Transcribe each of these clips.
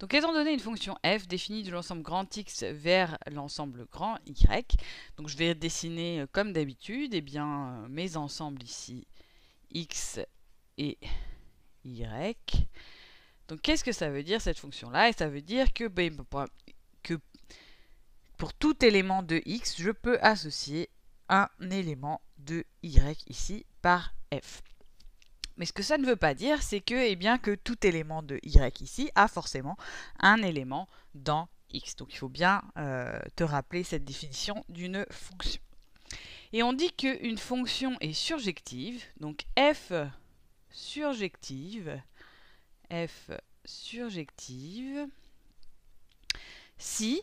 Donc étant donné une fonction f définie de l'ensemble grand X vers l'ensemble grand Y, donc je vais dessiner euh, comme d'habitude eh bien euh, mes ensembles ici X et Y. Donc qu'est-ce que ça veut dire cette fonction-là Et Ça veut dire que, ben, ben, ben, que pour tout élément de X, je peux associer un élément de Y ici par f. Mais ce que ça ne veut pas dire, c'est que, eh bien, que tout élément de y ici a forcément un élément dans x. Donc il faut bien euh, te rappeler cette définition d'une fonction. Et on dit qu'une fonction est surjective, donc f surjective, f surjective, si,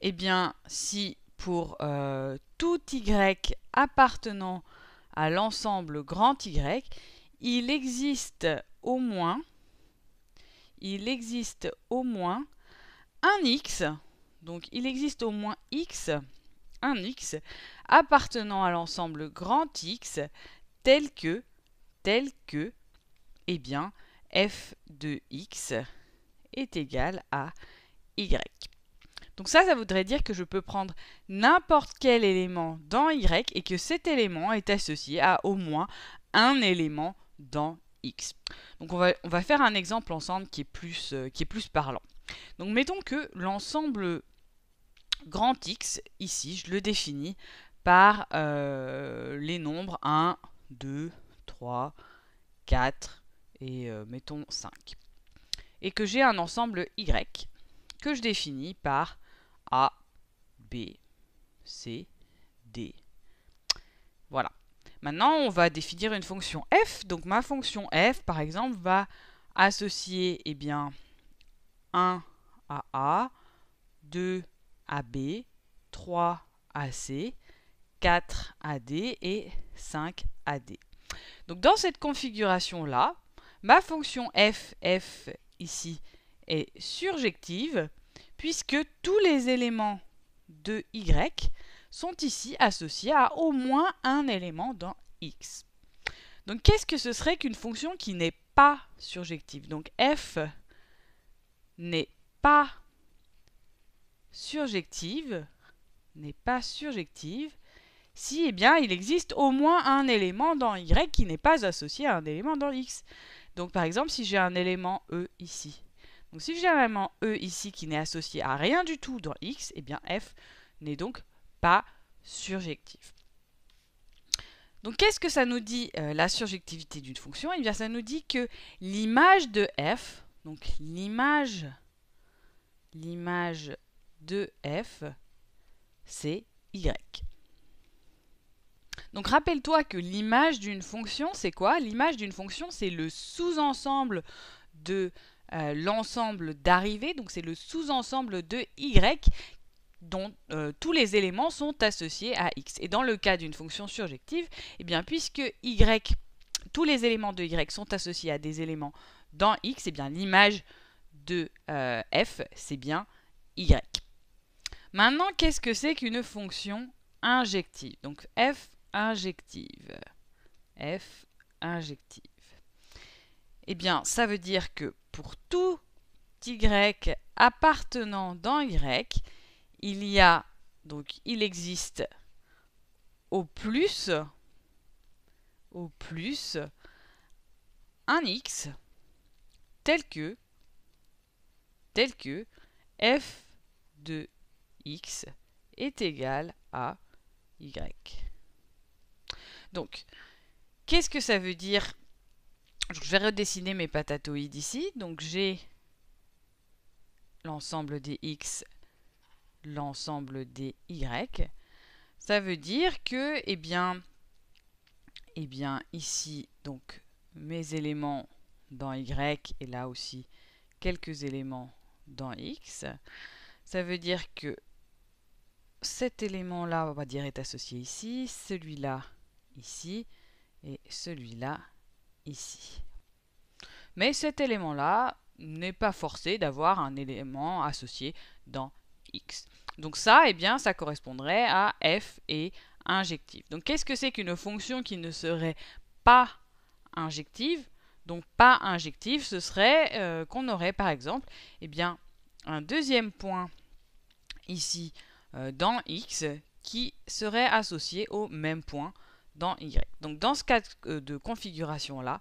eh bien, si pour euh, tout y appartenant à l'ensemble grand Y, il existe au moins, il existe au moins un X, donc il existe au moins X, un X appartenant à l'ensemble grand X tel que, tel que, eh bien, f de x est égal à y. Donc ça, ça voudrait dire que je peux prendre n'importe quel élément dans y et que cet élément est associé à au moins un élément dans X. Donc on va, on va faire un exemple ensemble qui est plus, euh, qui est plus parlant. Donc mettons que l'ensemble grand X, ici, je le définis par euh, les nombres 1, 2, 3, 4 et euh, mettons 5. Et que j'ai un ensemble Y que je définis par A, B, C, D. Voilà. Maintenant, on va définir une fonction f. Donc ma fonction f, par exemple, va associer eh bien, 1 à A, 2 à B, 3 à C, 4 à D et 5 à D. Donc dans cette configuration-là, ma fonction f, f ici, est surjective, puisque tous les éléments de y sont ici associés à au moins un élément dans x. Donc qu'est-ce que ce serait qu'une fonction qui n'est pas surjective Donc f n'est pas surjective, n'est pas surjective, si eh bien, il existe au moins un élément dans y qui n'est pas associé à un élément dans x. Donc par exemple, si j'ai un élément e ici, donc si j'ai un élément e ici qui n'est associé à rien du tout dans x, et eh bien f n'est donc pas Donc qu'est-ce que ça nous dit euh, la surjectivité d'une fonction Eh bien ça nous dit que l'image de f, donc l'image l'image de f, c'est y. Donc rappelle-toi que l'image d'une fonction, c'est quoi L'image d'une fonction, c'est le sous-ensemble de euh, l'ensemble d'arrivée, donc c'est le sous-ensemble de y dont euh, tous les éléments sont associés à x. Et dans le cas d'une fonction surjective, eh bien, puisque y, tous les éléments de y sont associés à des éléments dans x, eh bien l'image de euh, f, c'est bien y. Maintenant, qu'est-ce que c'est qu'une fonction injective Donc f injective. f injective. Eh bien, ça veut dire que pour tout y appartenant dans y, il y a, donc il existe au plus, au plus, un x tel que, tel que f de x est égal à y. Donc, qu'est-ce que ça veut dire Je vais redessiner mes patatoïdes ici. Donc, j'ai l'ensemble des x l'ensemble des y. Ça veut dire que, eh bien, eh bien, ici, donc, mes éléments dans y et là aussi quelques éléments dans x. Ça veut dire que cet élément-là, on va dire, est associé ici, celui-là ici et celui-là ici. Mais cet élément-là n'est pas forcé d'avoir un élément associé dans donc ça, eh bien, ça correspondrait à f et injective. Donc qu'est-ce que c'est qu'une fonction qui ne serait pas injective Donc pas injective, ce serait euh, qu'on aurait par exemple eh bien, un deuxième point ici euh, dans x qui serait associé au même point dans y. Donc dans ce cas de euh, configuration-là,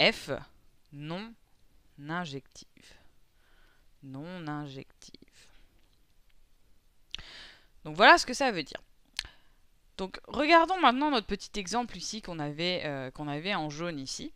f non injective. Non injective. Donc voilà ce que ça veut dire. Donc regardons maintenant notre petit exemple ici qu'on avait, euh, avait en jaune ici.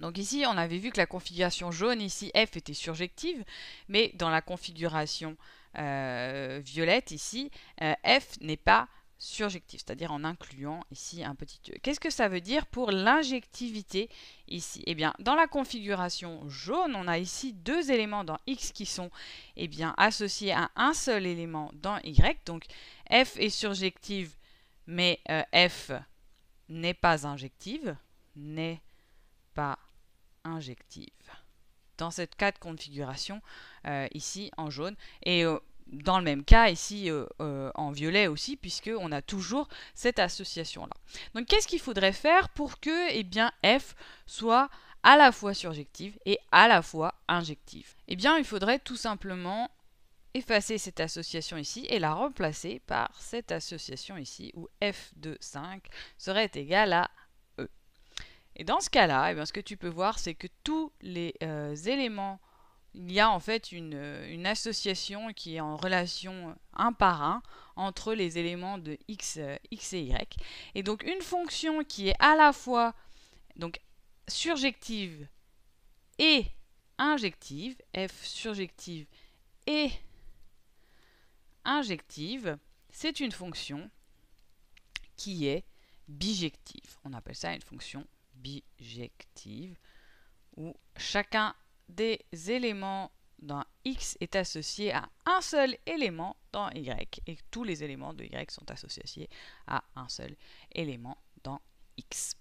Donc ici, on avait vu que la configuration jaune, ici, F était surjective, mais dans la configuration euh, violette, ici, euh, F n'est pas c'est-à-dire en incluant ici un petit e. Qu'est-ce que ça veut dire pour l'injectivité ici Eh bien, dans la configuration jaune, on a ici deux éléments dans X qui sont eh bien, associés à un seul élément dans Y. Donc, F est surjective, mais euh, F n'est pas injective, n'est pas injective dans cette cas de configuration euh, ici en jaune. Et euh, dans le même cas ici euh, euh, en violet aussi puisqu'on a toujours cette association là. Donc qu'est-ce qu'il faudrait faire pour que eh bien, f soit à la fois surjective et à la fois injective Eh bien il faudrait tout simplement effacer cette association ici et la remplacer par cette association ici où f de 5 serait égal à e. Et dans ce cas-là, eh ce que tu peux voir c'est que tous les euh, éléments il y a en fait une, euh, association qui est en relation euh, un par un entre les éléments de euh, x, et y. Et donc une fonction qui est à la fois donc, surjective et injective, f surjective et injective, c'est une fonction qui est bijective. On appelle ça une fonction bijective où chacun des éléments dans X est associé à un seul élément dans Y et tous les éléments de Y sont associés à un seul élément dans X.